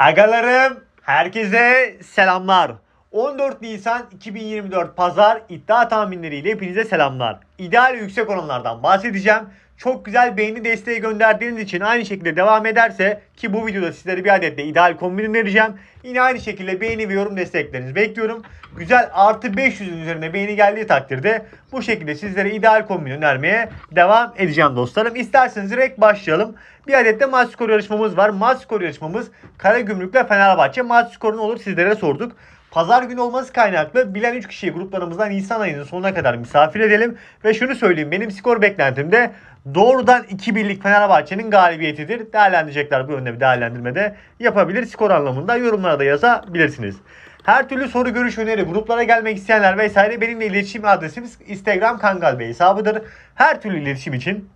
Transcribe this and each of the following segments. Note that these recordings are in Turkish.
Agalarım herkese selamlar. 14 Nisan 2024 Pazar iddia tahminleriyle hepinize selamlar. İdeal yüksek oranlardan bahsedeceğim. Çok güzel beğeni desteği gönderdiğiniz için aynı şekilde devam ederse ki bu videoda sizlere bir adet de ideal kombin vereceğim. Yine aynı şekilde beğeni ve yorum desteklerinizi bekliyorum. Güzel artı 500'ün üzerine beğeni geldiği takdirde bu şekilde sizlere ideal kombin önermeye devam edeceğim dostlarım. İsterseniz direkt başlayalım. Bir adet de maç skoru yarışmamız var. Maç skoru yarışmamız Karagümrük'le Fenerbahçe. Maç skorunu olur sizlere sorduk. Pazar günü olması kaynaklı bilen 3 kişiyi gruplarımızdan Nisan ayının sonuna kadar misafir edelim. Ve şunu söyleyeyim benim skor beklentimde doğrudan 2 birlik Fenerbahçe'nin galibiyetidir. Değerlendirecekler bu yönde bir değerlendirme de yapabilir. Skor anlamında yorumlara da yazabilirsiniz. Her türlü soru, görüş, öneri, gruplara gelmek isteyenler vesaire benimle iletişim adresimiz Instagram Kangal Bey hesabıdır. Her türlü iletişim için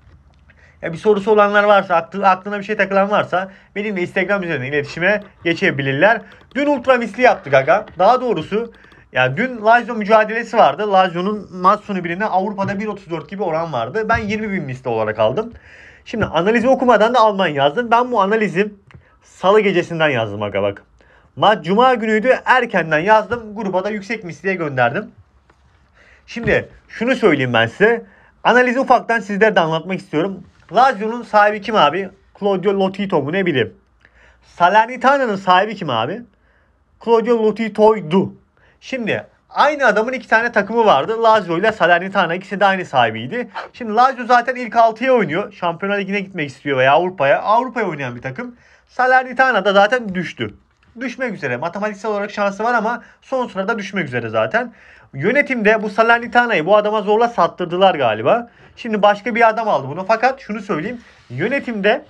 ya bir sorusu olanlar varsa, aklına bir şey takılan varsa benimle Instagram üzerinden iletişime geçebilirler. Dün ultra misli yaptık aga. Daha doğrusu ya dün Lazio mücadelesi vardı. Lazio'nun maç sonu birine Avrupa'da 1.34 gibi oran vardı. Ben 20 bin misli olarak aldım. Şimdi analizi okumadan da Alman yazdım. Ben bu analizi salı gecesinden yazdım aga bak. Maç cuma günüydü. Erkenden yazdım. Gruba da yüksek misliye gönderdim. Şimdi şunu söyleyeyim ben size. Analizi ufaktan sizlere de anlatmak istiyorum. Lazio'nun sahibi kim abi? Claudio Lotito mu ne bileyim. Salernitana'nın sahibi kim abi? Claudio Lotito'ydu. Şimdi aynı adamın iki tane takımı vardı. Lazio ile Salernitana ikisi de aynı sahibiydi. Şimdi Lazio zaten ilk 6'ya oynuyor. Şampiyonlar Ligi'ne gitmek istiyor veya Avrupa'ya. Avrupa'ya oynayan bir takım. Salernitana da zaten düştü. Düşmek üzere. Matematiksel olarak şansı var ama son sırada düşmek üzere zaten. Yönetimde bu Salernitana'yı bu adama zorla sattırdılar galiba. Şimdi başka bir adam aldı bunu. Fakat şunu söyleyeyim. Yönetimde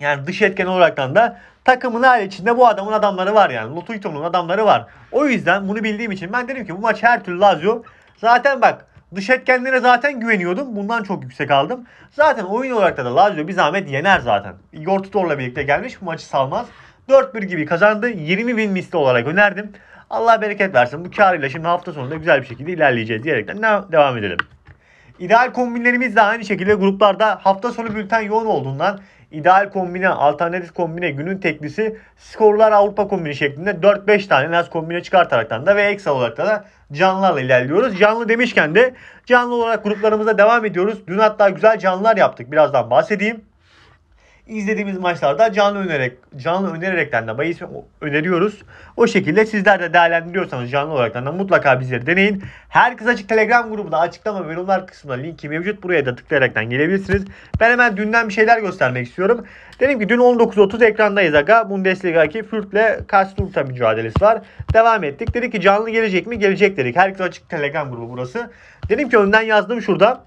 yani dış etken olaraktan da takımın hali içinde bu adamın adamları var yani. Lotuito'nun adamları var. O yüzden bunu bildiğim için ben dedim ki bu maç her türlü Lazio. Zaten bak dış etkenlere zaten güveniyordum. Bundan çok yüksek aldım. Zaten oyun olarak da Lazio bir zahmet yener zaten. Igor Tudor'la birlikte gelmiş bu maçı salmaz. 4-1 gibi kazandı. 20 bin misli olarak önerdim. Allah bereket versin. Bu karıyla şimdi hafta sonunda güzel bir şekilde ilerleyeceğiz diyerekten devam edelim. İdeal kombinlerimiz de aynı şekilde gruplarda hafta sonu bülten yoğun olduğundan ideal kombine, alternatif kombine, günün teklisi, skorlar Avrupa kombini şeklinde 4-5 tane Naz kombine çıkartaraktan da ve ekstra olarak da canlılarla ilerliyoruz. Canlı demişken de canlı olarak gruplarımıza devam ediyoruz. Dün hatta güzel canlılar yaptık. Birazdan bahsedeyim izlediğimiz maçlarda canlı önererek canlı önererekten de bahis öneriyoruz. O şekilde sizler de değerlendiriyorsanız canlı olarak da mutlaka bizleri deneyin. Herkes Açık Telegram grubunda açıklama ve yorumlar kısmında linki mevcut. Buraya da tıklayaraktan gelebilirsiniz. Ben hemen dünden bir şeyler göstermek istiyorum. Dedim ki dün 19.30 ekrandayız aga. Bundesliga'daki Fürth'le Kasturta mücadelesi var. Devam ettik. Dedik ki canlı gelecek mi? Gelecek dedik. Herkes Açık Telegram grubu burası. Dedim ki önden yazdım şurada.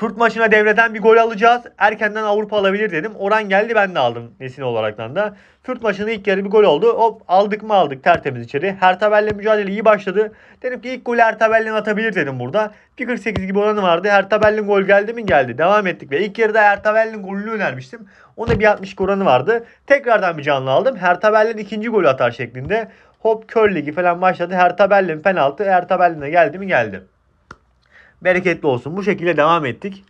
Türk maçına devreden bir gol alacağız. Erkenden Avrupa alabilir dedim. Oran geldi ben de aldım Nesine olaraktan da. Türk maçının ilk yarı bir gol oldu. Hop aldık mı aldık tertemiz içeri. Hertabel'le mücadele iyi başladı. Dedim ki ilk golü Hertabel'le atabilir dedim burada. 1.48 gibi oranı vardı. Hertabel'in gol geldi mi geldi. Devam ettik ve ilk yarıda Hertabel'in golünü önermiştim. Onda bir 60 oranı vardı. Tekrardan bir canlı aldım. Hertabel'in ikinci golü atar şeklinde. Hop kör ligi falan başladı. Hertabel'in penaltı. Hertabel'in geldi mi geldi bereketli olsun. Bu şekilde devam ettik.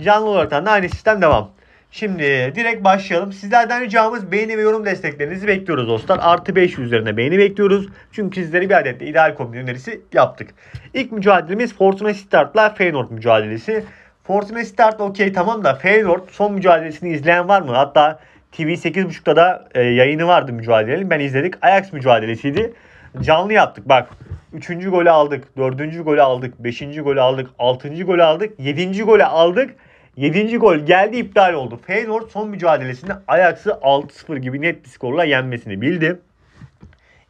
Canlı olarak da aynı sistem devam. Şimdi direkt başlayalım. Sizlerden ricamız beğeni ve yorum desteklerinizi bekliyoruz dostlar. Artı 500 üzerine beğeni bekliyoruz. Çünkü sizleri bir adet ideal kombin önerisi yaptık. İlk mücadelemiz Fortuna Start'la Feyenoord mücadelesi. Fortuna Start okey tamam da Feyenoord son mücadelesini izleyen var mı? Hatta TV 8.30'da da e, yayını vardı mücadelenin. Ben izledik. Ajax mücadelesiydi. Canlı yaptık bak. Üçüncü golü aldık. Dördüncü golü aldık. Beşinci golü aldık. Altıncı golü aldık. Yedinci golü aldık. Yedinci gol geldi iptal oldu. Feyenoord son mücadelesinde Ajax'ı 6-0 gibi net bir skorla yenmesini bildi.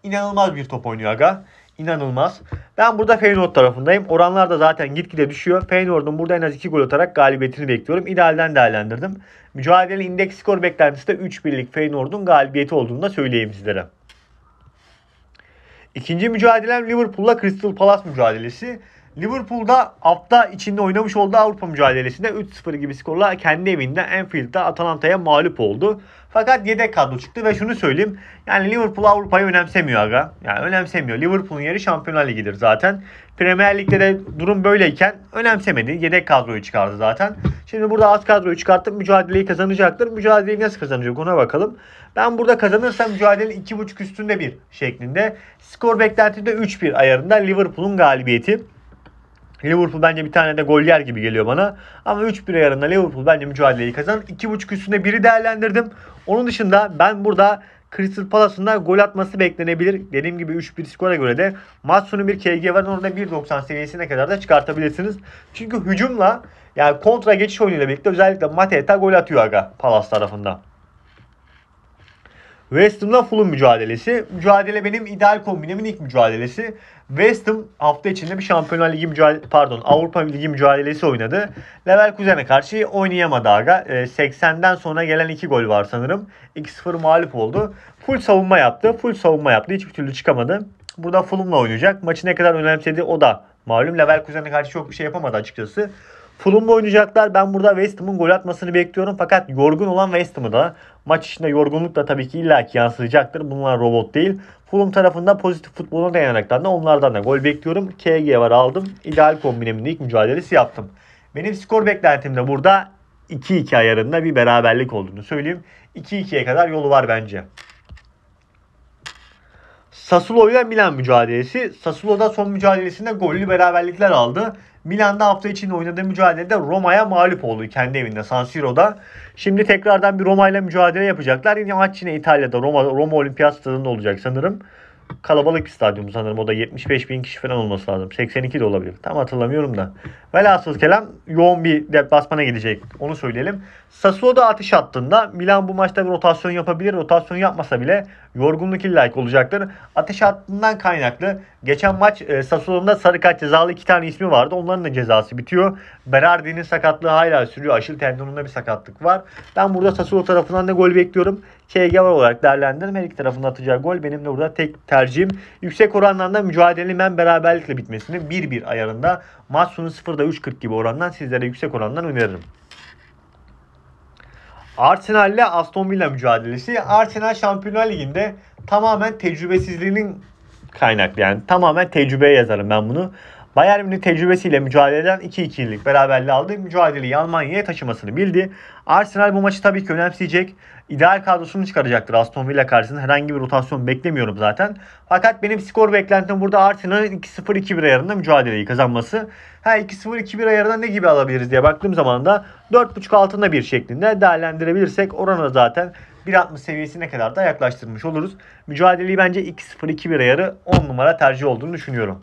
İnanılmaz bir top oynuyor aga. İnanılmaz. Ben burada Feyenoord tarafındayım. Oranlar da zaten gitgide düşüyor. Feyenoord'un burada en az 2 gol atarak galibiyetini bekliyorum. İdealden değerlendirdim. Mücadele indeks skor beklentisi de 3 birlik Feyenoord'un galibiyeti olduğunu da söyleyeyim sizlere. İkinci mücadelem Liverpool'la Crystal Palace mücadelesi. Liverpool'da hafta içinde oynamış olduğu Avrupa mücadelesinde 3-0 gibi skorla kendi evinde Anfield'da Atalanta'ya mağlup oldu. Fakat yedek kadro çıktı ve şunu söyleyeyim. Yani Liverpool Avrupa'yı önemsemiyor aga. Yani önemsemiyor. Liverpool'un yeri Şampiyonlar Ligi'dir zaten. Premier Lig'de de durum böyleyken önemsemedi. Yedek kadroyu çıkardı zaten. Şimdi burada az kadroyu çıkartıp mücadeleyi kazanacaktır. Mücadeleyi nasıl kazanacak ona bakalım. Ben burada kazanırsam mücadelenin 2.5 üstünde bir şeklinde. Skor beklentinde 3-1 ayarında Liverpool'un galibiyeti. Liverpool bence bir tane de gol yer gibi geliyor bana. Ama 3-1 yarına Liverpool bence mücadeleyi kazan. 2.5 üstünde biri değerlendirdim. Onun dışında ben burada Crystal Palace'ın da gol atması beklenebilir. Dediğim gibi 3-1 skora göre de maç sonu bir KG var. Orada 1.90 seviyesine kadar da çıkartabilirsiniz. Çünkü hücumla yani kontra geçiş oyunuyla birlikte özellikle Mateta gol atıyor aga Palace tarafında. West Ham'la Fulham mücadelesi. Mücadele benim ideal kombinemin ilk mücadelesi. West Ham hafta içinde bir Şampiyonlar Ligi mücadele, pardon Avrupa Ligi mücadelesi oynadı. Leverkusen'e karşı oynayamadı Aga. 80'den ee, sonra gelen 2 gol var sanırım. 2-0 mağlup oldu. Full savunma yaptı. Full savunma yaptı. Hiçbir türlü çıkamadı. Burada Fulham'la oynayacak. Maçı ne kadar önemsedi o da malum. Leverkusen'e karşı çok bir şey yapamadı açıkçası. Fulham'la oynayacaklar. Ben burada West Ham'ın gol atmasını bekliyorum. Fakat yorgun olan West Ham'ı da maç içinde yorgunluk da tabii ki illaki yansıyacaktır. Bunlar robot değil. Fulham tarafından pozitif futboluna dayanaraktan da onlardan da gol bekliyorum. KG var aldım. İdeal kombinemin ilk mücadelesi yaptım. Benim skor beklentim de burada 2-2 ayarında bir beraberlik olduğunu söyleyeyim. 2-2'ye kadar yolu var bence. Sassuolo ile Milan mücadelesi. Sassuolo da son mücadelesinde gollü beraberlikler aldı. Milan'da hafta içinde oynadığı mücadelede Roma'ya mağlup oldu kendi evinde San Siro'da. Şimdi tekrardan bir Roma ile mücadele yapacaklar. Yine maç yine İtalya'da Roma, Roma Olimpiyat Stadı'nda olacak sanırım. Kalabalık bir stadyum sanırım. O da 75 bin kişi falan olması lazım. 82 de olabilir. Tam hatırlamıyorum da. Velhasıl kelam yoğun bir basmana gidecek. Onu söyleyelim. Sassuolo da atış attığında Milan bu maçta bir rotasyon yapabilir. Rotasyon yapmasa bile yorgunluk illaki olacaktır. Ateş hattından kaynaklı Geçen maç e, Sassuolo'da sarı kart cezalı iki tane ismi vardı. Onların da cezası bitiyor. Berardi'nin sakatlığı hala sürüyor. Aşil tendonunda bir sakatlık var. Ben burada Sassuolo tarafından da gol bekliyorum. KG var olarak değerlendirdim. Her iki tarafın atacağı gol benim de burada tek tercihim. Yüksek orandan da mücadelenin ben beraberlikle bitmesini 1-1 ayarında maç sonu 0'da 3.40 gibi orandan sizlere yüksek orandan öneririm. Arsenal ile Aston Villa mücadelesi. Arsenal Şampiyonlar Ligi'nde tamamen tecrübesizliğinin kaynaklı. Yani tamamen tecrübeye yazarım ben bunu. Bayern Münih tecrübesiyle mücadele eden 2-2'lik beraberliği aldı. Mücadeleyi Almanya'ya taşımasını bildi. Arsenal bu maçı tabii ki önemseyecek. İdeal kadrosunu çıkaracaktır Aston Villa karşısında. Herhangi bir rotasyon beklemiyorum zaten. Fakat benim skor beklentim burada Arsenal'ın 2-0-2-1 ayarında mücadeleyi kazanması. Ha 2-0-2-1 ayarında ne gibi alabiliriz diye baktığım zaman da 4.5 altında bir şeklinde değerlendirebilirsek oranı zaten 1.60 seviyesine kadar da yaklaştırmış oluruz. Mücadeleyi bence 2-0-2-1 ayarı 10 numara tercih olduğunu düşünüyorum.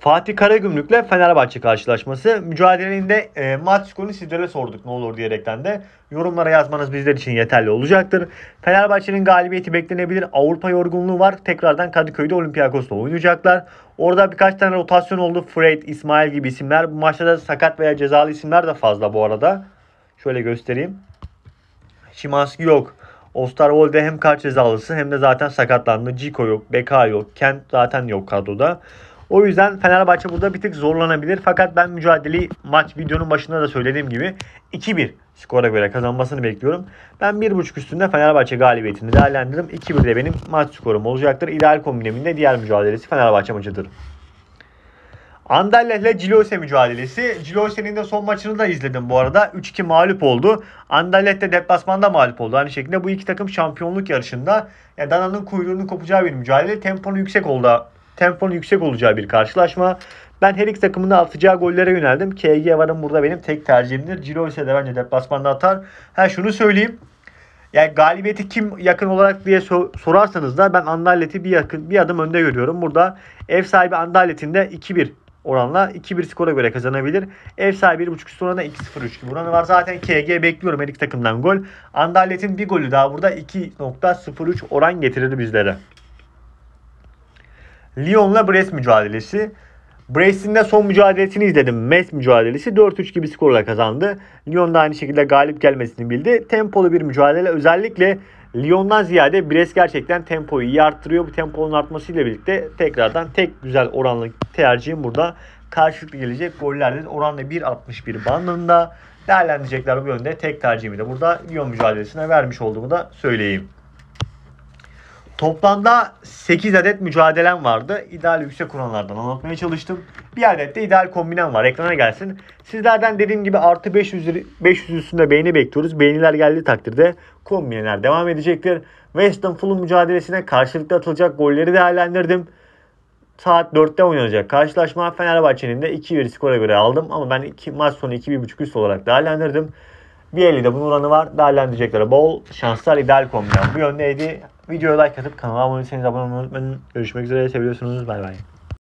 Fatih Karagümrük'le Fenerbahçe karşılaşması. Mücadelenin de e, maç skorunu sizlere sorduk ne olur diyerekten de. Yorumlara yazmanız bizler için yeterli olacaktır. Fenerbahçe'nin galibiyeti beklenebilir. Avrupa yorgunluğu var. Tekrardan Kadıköy'de Olympiakos'la oynayacaklar. Orada birkaç tane rotasyon oldu. Fred, İsmail gibi isimler. Bu maçta da sakat veya cezalı isimler de fazla bu arada. Şöyle göstereyim. Şimanski yok. Osterwolde hem kart cezalısı hem de zaten sakatlandı. Ciko yok, Beka yok, Kent zaten yok kadroda. O yüzden Fenerbahçe burada bir tık zorlanabilir. Fakat ben mücadeleyi maç videonun başında da söylediğim gibi 2-1 skora göre kazanmasını bekliyorum. Ben 1.5 üstünde Fenerbahçe galibiyetini değerlendirdim. 2-1 de benim maç skorum olacaktır. İdeal kombineminde diğer mücadelesi Fenerbahçe maçıdır. Antalya ile Cilose mücadelesi. Cilose'nin de son maçını da izledim bu arada. 3-2 mağlup oldu. Antalya de deplasmanda mağlup oldu. Aynı şekilde bu iki takım şampiyonluk yarışında yani Dana'nın kuyruğunun kopacağı bir mücadele. Temponun yüksek oldu. Temponun yüksek olacağı bir karşılaşma. Ben her iki takımın da atacağı gollere yöneldim. KG varım burada benim tek tercihimdir. Cilose de bence deplasmanda atar. Ha şunu söyleyeyim. Yani galibiyeti kim yakın olarak diye sorarsanız da ben Andalet'i bir yakın bir adım önde görüyorum. Burada ev sahibi Andalet'in de 2-1 oranla 2-1 skora göre kazanabilir. Ev sahibi 1.5 üst oranı 2-0-3 gibi oranı var. Zaten KG bekliyorum her iki takımdan gol. Andalet'in bir golü daha burada 2.03 oran getirir bizlere. Lyon'la Brest mücadelesi. Brest'in de son mücadelesini izledim. Mes mücadelesi 4-3 gibi skorla kazandı. Lyon da aynı şekilde galip gelmesini bildi. Tempolu bir mücadele özellikle Lyon'dan ziyade Brest gerçekten tempoyu iyi arttırıyor. Bu temponun artmasıyla birlikte tekrardan tek güzel oranlı tercihim burada karşılıklı gelecek gollerden oranla 1.61 bandında değerlendirecekler bu yönde tek tercihimi de burada Lyon mücadelesine vermiş olduğumu da söyleyeyim. Toplamda 8 adet mücadelem vardı. İdeal yüksek oranlardan anlatmaya çalıştım. Bir adet de ideal kombinem var. Ekrana gelsin. Sizlerden dediğim gibi artı 500, 500 üstünde beğeni bekliyoruz. Beğeniler geldiği takdirde kombineler devam edecektir. Western Fulham mücadelesine karşılıklı atılacak golleri değerlendirdim. Saat 4'te oynanacak karşılaşma Fenerbahçe'nin de 2-1 skora göre aldım. Ama ben iki, maç sonu 2-1.5 üst olarak değerlendirdim. Bir de bunun oranı var. Değerlendirecekleri bol. Şanslar ideal kombinem bu yöndeydi. Videoya like atıp kanala abone olmayı unutmayın. Görüşmek üzere. Seviyorsunuz. Bay bay.